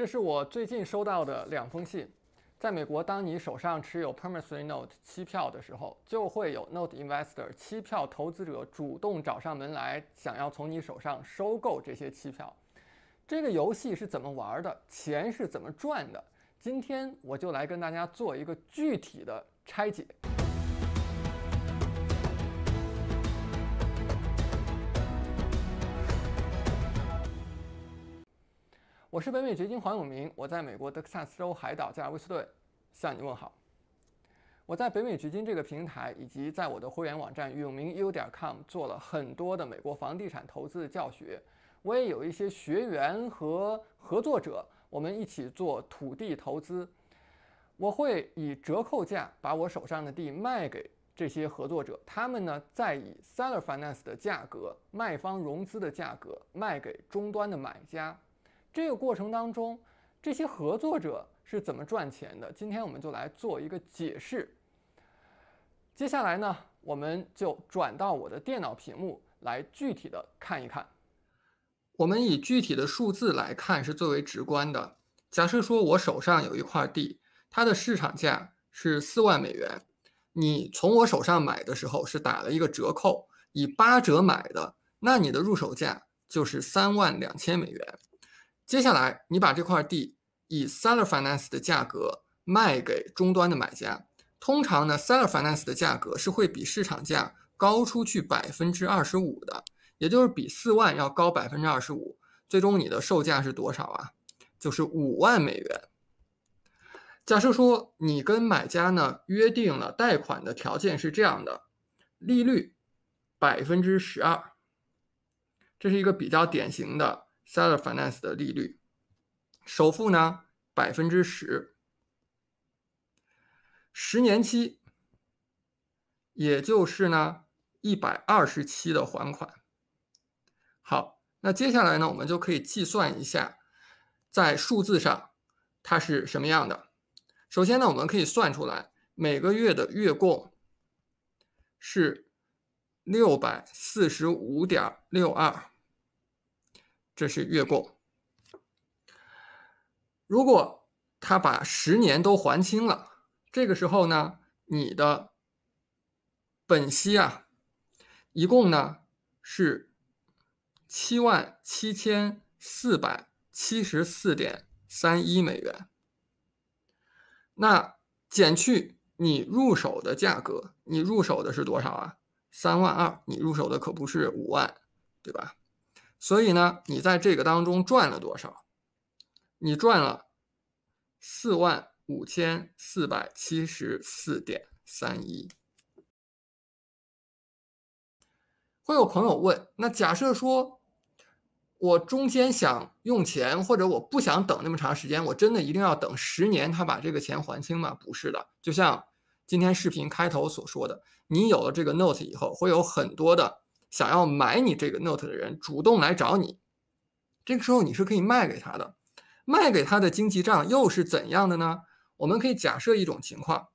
这是我最近收到的两封信。在美国，当你手上持有 Perma3 i Note 期票的时候，就会有 Note Investor 期票投资者主动找上门来，想要从你手上收购这些期票。这个游戏是怎么玩的？钱是怎么赚的？今天我就来跟大家做一个具体的拆解。我是北美掘金黄永明，我在美国德克萨斯州海岛加尔维斯顿向你问好。我在北美掘金这个平台，以及在我的会员网站永明 U 点 com 做了很多的美国房地产投资的教学。我也有一些学员和合作者，我们一起做土地投资。我会以折扣价把我手上的地卖给这些合作者，他们呢再以 seller finance 的价格、卖方融资的价格卖给终端的买家。这个过程当中，这些合作者是怎么赚钱的？今天我们就来做一个解释。接下来呢，我们就转到我的电脑屏幕来具体的看一看。我们以具体的数字来看是最为直观的。假设说我手上有一块地，它的市场价是四万美元，你从我手上买的时候是打了一个折扣，以八折买的，那你的入手价就是三万两千美元。接下来，你把这块地以 seller finance 的价格卖给终端的买家，通常呢，seller finance 的价格是会比市场价高出去百分之二十五的，也就是比四万要高百分之二十五。最终你的售价是多少啊？就是五万美元。假设说你跟买家呢约定了贷款的条件是这样的，利率百分之十二，这是一个比较典型的。seller finance 的利率，首付呢百分之十，十年期，也就是呢一百二十期的还款。好，那接下来呢，我们就可以计算一下，在数字上它是什么样的。首先呢，我们可以算出来每个月的月供是六百四十五点六二。这是月供。如果他把十年都还清了，这个时候呢，你的本息啊，一共呢是七万七千四百七十四点三一美元。那减去你入手的价格，你入手的是多少啊？三万二，你入手的可不是五万，对吧？所以呢，你在这个当中赚了多少？你赚了四万五千四百七十四点三一。会有朋友问，那假设说我中间想用钱，或者我不想等那么长时间，我真的一定要等十年他把这个钱还清吗？不是的，就像今天视频开头所说的，你有了这个 note 以后，会有很多的。想要买你这个 note 的人主动来找你，这个时候你是可以卖给他的。卖给他的经济账又是怎样的呢？我们可以假设一种情况，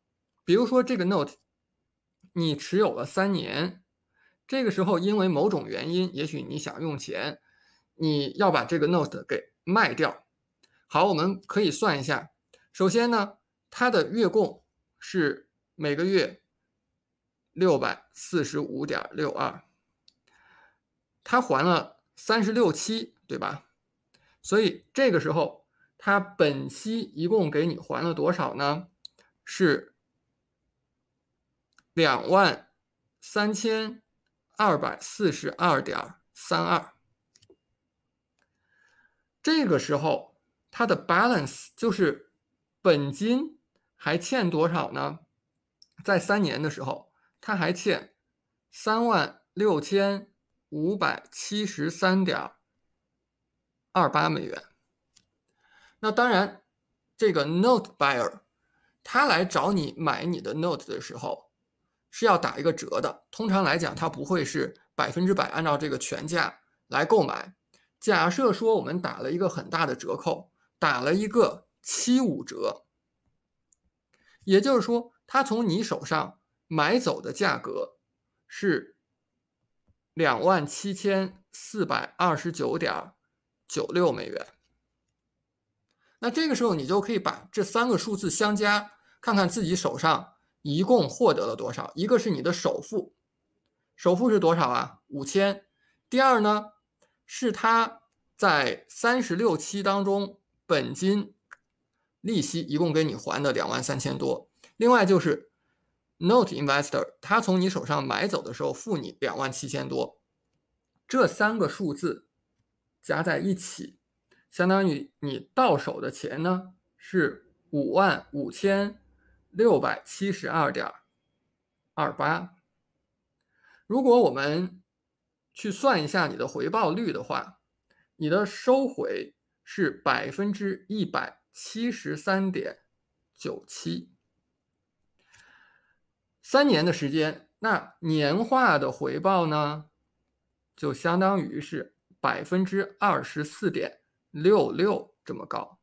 比如说这个 note 你持有了三年，这个时候因为某种原因，也许你想用钱，你要把这个 note 给卖掉。好，我们可以算一下，首先呢，它的月供是每个月六百四十五点六二。他还了三十六期，对吧？所以这个时候，他本息一共给你还了多少呢？是两万三千二百四十二点三二。这个时候，他的 balance 就是本金还欠多少呢？在三年的时候，他还欠三万六千。五百七十三点二八美元。那当然，这个 Note Buyer 他来找你买你的 Note 的时候是要打一个折的。通常来讲，他不会是百分之百按照这个全价来购买。假设说我们打了一个很大的折扣，打了一个七五折，也就是说，他从你手上买走的价格是。两万七千四百二十九点九六美元。那这个时候你就可以把这三个数字相加，看看自己手上一共获得了多少。一个是你的首付，首付是多少啊？五千。第二呢，是他在三十六期当中本金、利息一共给你还的两万三千多。另外就是。Note investor，他从你手上买走的时候付你两万七千多，这三个数字加在一起，相当于你到手的钱呢是五万五千六百七十二点二八。如果我们去算一下你的回报率的话，你的收回是百分之一百七十三点九七。三年的时间，那年化的回报呢，就相当于是百分之二十四点六六这么高。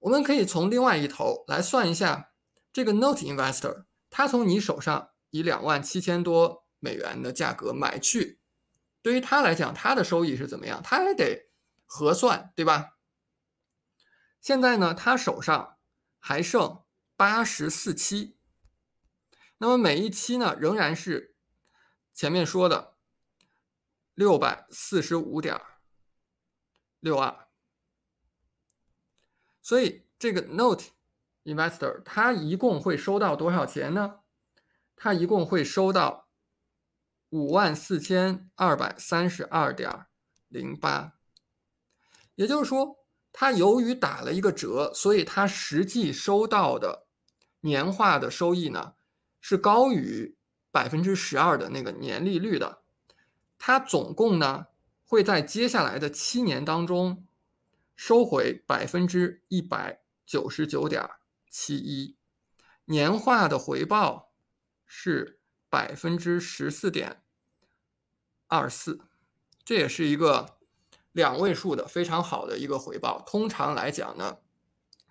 我们可以从另外一头来算一下，这个 note investor 他从你手上以两万七千多美元的价格买去，对于他来讲，他的收益是怎么样？他还得核算，对吧？现在呢，他手上还剩八十四期。那么每一期呢，仍然是前面说的六百四十五点六二，所以这个 Note Investor 他一共会收到多少钱呢？他一共会收到五万四千二百三十二点零八，也就是说，他由于打了一个折，所以他实际收到的年化的收益呢？是高于百分之十二的那个年利率的，它总共呢会在接下来的七年当中收回百分之一百九十九点七一，年化的回报是百分之十四点二四，这也是一个两位数的非常好的一个回报。通常来讲呢，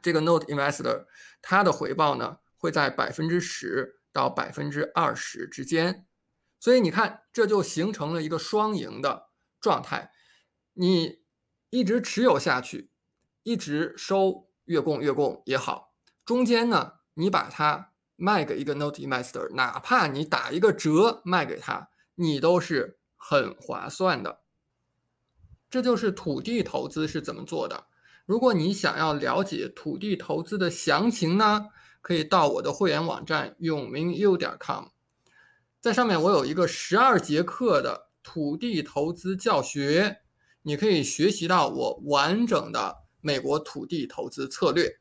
这个 Note Investor 它的回报呢会在百分之十。到百分之二十之间，所以你看，这就形成了一个双赢的状态。你一直持有下去，一直收月供月供也好，中间呢，你把它卖给一个 note investor，哪怕你打一个折卖给他，你都是很划算的。这就是土地投资是怎么做的。如果你想要了解土地投资的详情呢？可以到我的会员网站永明 u 点 com，在上面我有一个十二节课的土地投资教学，你可以学习到我完整的美国土地投资策略。